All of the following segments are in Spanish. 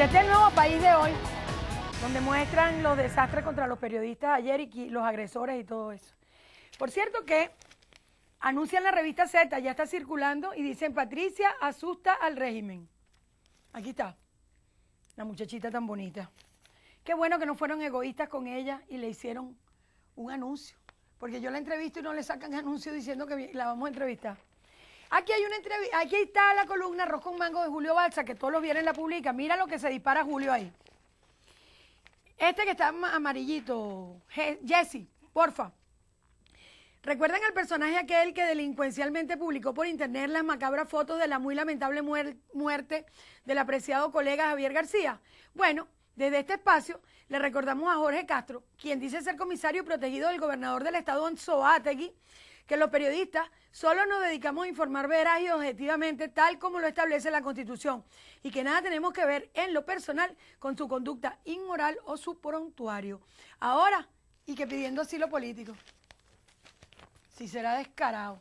Ya este el nuevo país de hoy, donde muestran los desastres contra los periodistas ayer y los agresores y todo eso. Por cierto que anuncian la revista Z, ya está circulando y dicen, Patricia asusta al régimen. Aquí está, la muchachita tan bonita. Qué bueno que no fueron egoístas con ella y le hicieron un anuncio, porque yo la entrevisto y no le sacan anuncio diciendo que la vamos a entrevistar. Aquí hay una entrevista, aquí está la columna rojo con Mango de Julio Balsa, que todos los en la publica. Mira lo que se dispara Julio ahí. Este que está amarillito, Jesse, porfa. ¿Recuerdan al personaje aquel que delincuencialmente publicó por internet las macabras fotos de la muy lamentable muerte del apreciado colega Javier García? Bueno, desde este espacio le recordamos a Jorge Castro, quien dice ser comisario protegido del gobernador del estado Anzoátegui, que los periodistas solo nos dedicamos a informar veraz y objetivamente tal como lo establece la Constitución y que nada tenemos que ver en lo personal con su conducta inmoral o su prontuario. Ahora, y que pidiendo asilo político. Si será descarado.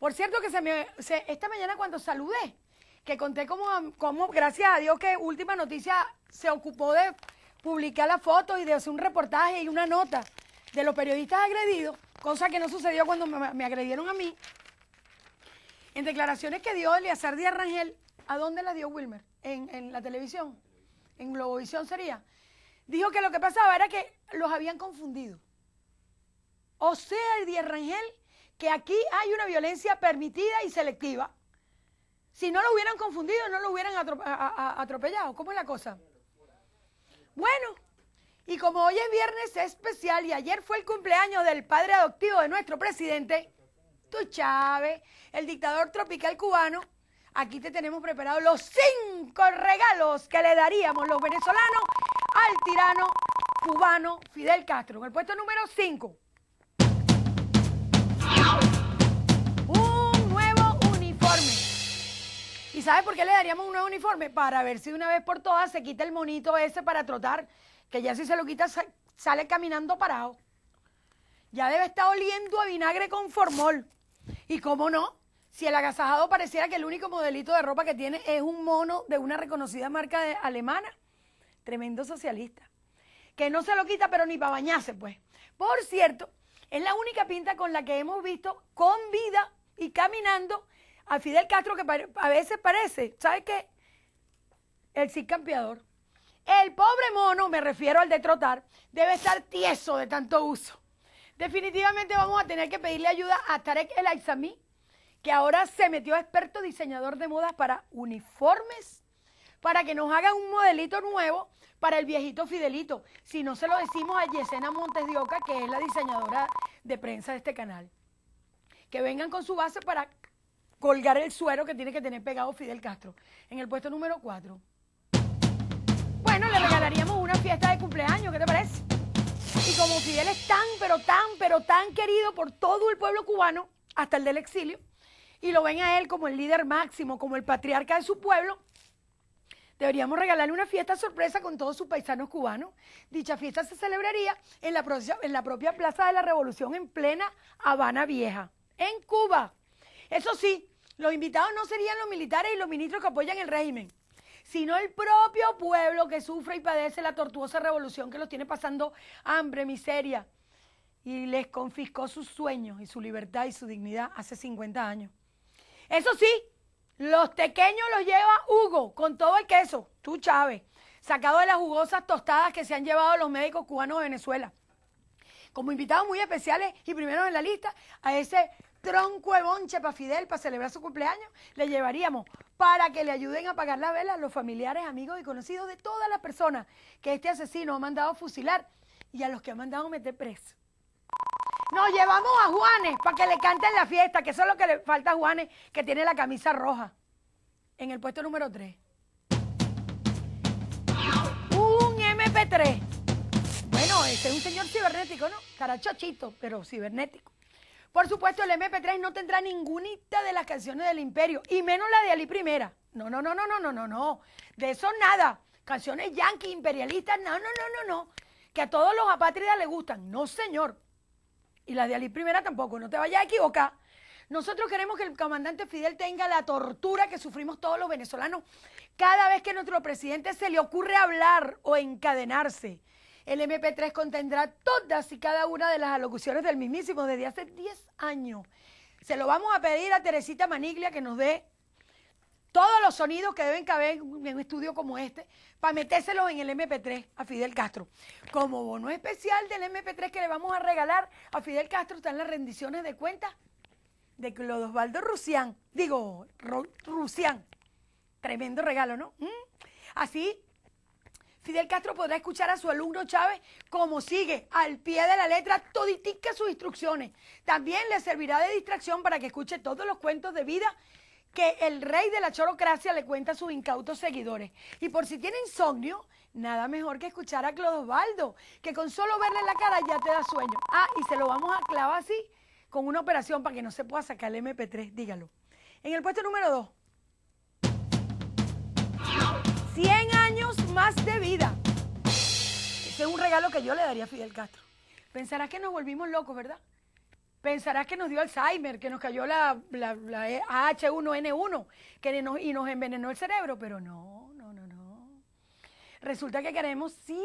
Por cierto que se esta mañana cuando saludé, que conté cómo como, gracias a Dios que Última Noticia se ocupó de publicar la foto y de hacer un reportaje y una nota de los periodistas agredidos, cosa que no sucedió cuando me, agredieron a mí. En declaraciones que dio Eliazar Díaz Rangel, ¿a dónde la dio Wilmer? En, la televisión, en Globovisión sería. Dijo que lo que pasaba era que los habían confundido. O sea, Díaz Rangel, que aquí hay una violencia permitida y selectiva. Si no lo hubieran confundido, no lo hubieran atropellado. ¿Cómo es la cosa? Bueno, y como hoy es viernes especial y ayer fue el cumpleaños del padre adoptivo de nuestro presidente, tu Chávez, el dictador tropical cubano, aquí te tenemos preparados los cinco regalos que le daríamos los venezolanos al tirano cubano Fidel Castro. En el puesto número cinco. Un nuevo uniforme. ¿Y sabes por qué le daríamos un nuevo uniforme? Para ver si de una vez por todas se quita el monito ese para trotar que ya si se lo quita sale caminando parado. Ya debe estar oliendo a vinagre con formol. Y cómo no, si el agasajado pareciera que el único modelito de ropa que tiene es un mono de una reconocida marca alemana, tremendo socialista, que no se lo quita pero ni para bañarse pues. Por cierto, es la única pinta con la que hemos visto con vida y caminando a Fidel Castro que a veces parece, ¿sabes qué? El Cid campeador. El pobre mono, me refiero al de trotar, debe estar tieso de tanto uso. Definitivamente vamos a tener que pedirle ayuda a Tarek El Aizami, que ahora se metió a experto diseñador de modas para uniformes, para que nos haga un modelito nuevo para el viejito Fidelito. Si no se lo decimos a Yesena Montes de Oca, que es la diseñadora de prensa de este canal. Que vengan con su base para colgar el suero que tiene que tener pegado Fidel Castro. En el puesto número 4 le regalaríamos una fiesta de cumpleaños, ¿qué te parece? Y como Fidel es tan, pero tan, pero tan querido por todo el pueblo cubano, hasta el del exilio, y lo ven a él como el líder máximo, como el patriarca de su pueblo, deberíamos regalarle una fiesta sorpresa con todos sus paisanos cubanos. Dicha fiesta se celebraría en la, en la propia Plaza de la Revolución en plena Habana Vieja, en Cuba. Eso sí, los invitados no serían los militares y los ministros que apoyan el régimen sino el propio pueblo que sufre y padece la tortuosa revolución que los tiene pasando hambre, miseria, y les confiscó sus sueños y su libertad y su dignidad hace 50 años. Eso sí, los tequeños los lleva Hugo con todo el queso, tú Chávez, sacado de las jugosas tostadas que se han llevado los médicos cubanos de Venezuela como invitados muy especiales y primeros en la lista, a ese tronco bonche para Fidel para celebrar su cumpleaños, le llevaríamos para que le ayuden a pagar la vela a los familiares, amigos y conocidos de todas las personas que este asesino ha mandado a fusilar y a los que ha mandado meter preso. Nos llevamos a Juanes para que le canten la fiesta, que eso es lo que le falta a Juanes, que tiene la camisa roja, en el puesto número 3. Un MP3 no, este es un señor cibernético, ¿no? carachachito, pero cibernético. Por supuesto, el MP3 no tendrá ningunita de las canciones del Imperio, y menos la de Ali Primera. No, no, no, no, no, no, no, no. De eso nada. Canciones Yankee imperialistas, no, no, no, no, no. Que a todos los apátridas les gustan. No, señor. Y la de Ali Primera tampoco, no te vayas a equivocar. Nosotros queremos que el comandante Fidel tenga la tortura que sufrimos todos los venezolanos cada vez que nuestro presidente se le ocurre hablar o encadenarse. El MP3 contendrá todas y cada una de las alocuciones del mismísimo desde hace 10 años. Se lo vamos a pedir a Teresita Maniglia que nos dé todos los sonidos que deben caber en un estudio como este para metérselos en el MP3 a Fidel Castro. Como bono especial del MP3 que le vamos a regalar a Fidel Castro están las rendiciones de cuentas de Clodosvaldo Rusián. Digo, Rusián. Tremendo regalo, ¿no? ¿Mm? Así Fidel Castro podrá escuchar a su alumno Chávez como sigue, al pie de la letra, toditica sus instrucciones. También le servirá de distracción para que escuche todos los cuentos de vida que el rey de la chorocracia le cuenta a sus incautos seguidores. Y por si tiene insomnio, nada mejor que escuchar a Clodovaldo, que con solo verle la cara ya te da sueño. Ah, y se lo vamos a clavar así, con una operación para que no se pueda sacar el MP3, dígalo. En el puesto número 2. 100 años más de vida. Ese es un regalo que yo le daría a Fidel Castro. Pensarás que nos volvimos locos, ¿verdad? Pensarás que nos dio Alzheimer, que nos cayó la, la, H1N1 que y nos envenenó el cerebro, pero no, no, no, no. Resulta que queremos 100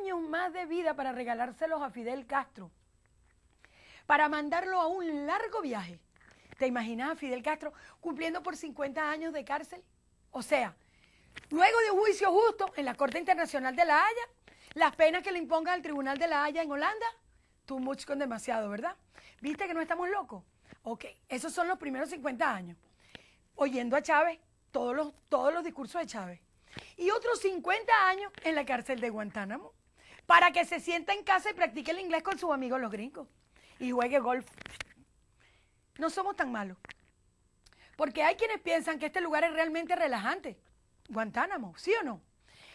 años más de vida para regalárselos a Fidel Castro, para mandarlo a un largo viaje. ¿Te imaginas a Fidel Castro cumpliendo por 50 años de cárcel? O sea, Luego de un juicio justo en la Corte Internacional de La Haya, las penas que le imponga el Tribunal de La Haya en Holanda, tú mucho con demasiado, ¿verdad? ¿Viste que no estamos locos? Ok, esos son los primeros 50 años, oyendo a Chávez, todos los, todos los discursos de Chávez. Y otros 50 años en la cárcel de Guantánamo, para que se sienta en casa y practique el inglés con sus amigos los gringos y juegue golf. No somos tan malos. Porque hay quienes piensan que este lugar es realmente relajante. Guantánamo, ¿sí o no?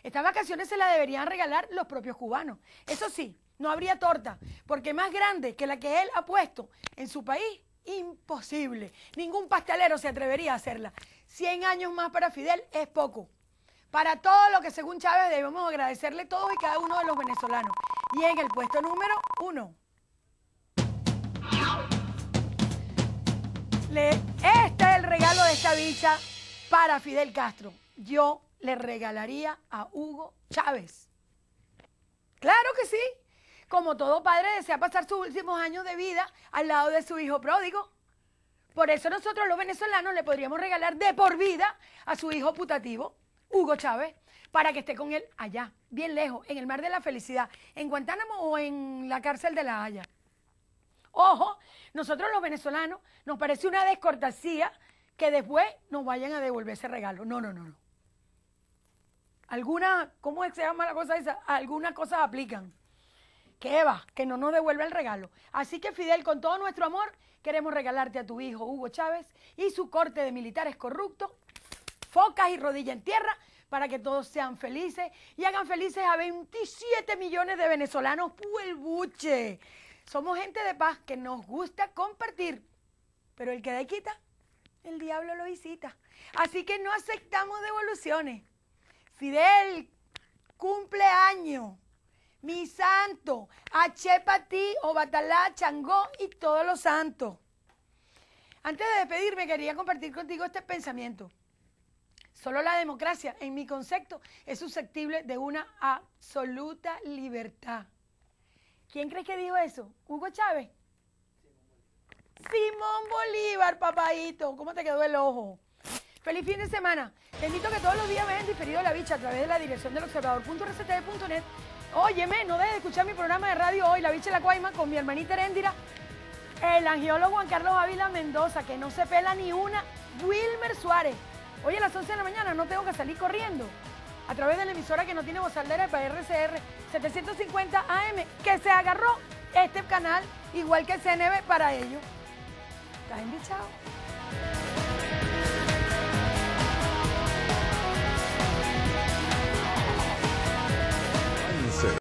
Estas vacaciones se las deberían regalar los propios cubanos. Eso sí, no habría torta, porque más grande que la que él ha puesto en su país, imposible. Ningún pastelero se atrevería a hacerla. 100 años más para Fidel es poco. Para todo lo que según Chávez debemos agradecerle todos y cada uno de los venezolanos. Y en el puesto número uno. Este es el regalo de esta bicha para Fidel Castro yo le regalaría a Hugo Chávez. Claro que sí. Como todo padre desea pasar sus últimos años de vida al lado de su hijo pródigo. Por eso nosotros los venezolanos le podríamos regalar de por vida a su hijo putativo, Hugo Chávez, para que esté con él allá, bien lejos, en el mar de la felicidad, en Guantánamo o en la cárcel de La Haya. Ojo, nosotros los venezolanos nos parece una descortesía que después nos vayan a devolver ese regalo. No, no, no, no. Algunas, ¿cómo se llama la cosa esa? Algunas cosas aplican. Que va, que no nos devuelva el regalo. Así que Fidel, con todo nuestro amor, queremos regalarte a tu hijo Hugo Chávez y su corte de militares corruptos, focas y rodilla en tierra, para que todos sean felices y hagan felices a 27 millones de venezolanos. ¡Puelbuche! Somos gente de paz que nos gusta compartir, pero el que da quita, el diablo lo visita. Así que no aceptamos devoluciones. Fidel, cumpleaños. Mi santo, Achepati, Obatalá, Changó y todos los santos. Antes de despedirme, quería compartir contigo este pensamiento. Solo la democracia, en mi concepto, es susceptible de una absoluta libertad. ¿Quién crees que dijo eso? ¿Hugo Chávez? Simón Bolívar, papadito. ¿Cómo te quedó el ojo? Feliz fin de semana. Te invito que todos los días vean diferido la bicha a través de la dirección del observador.rctv.net. Óyeme, no dejes de escuchar mi programa de radio hoy, La Bicha y la Cuaima, con mi hermanita Heréndira, el angiólogo Juan Carlos Ávila Mendoza, que no se pela ni una, Wilmer Suárez. Hoy a las 11 de la mañana no tengo que salir corriendo. A través de la emisora que no tiene voz para RCR 750 AM, que se agarró este canal, igual que CNB para ello. ¿Estás chao.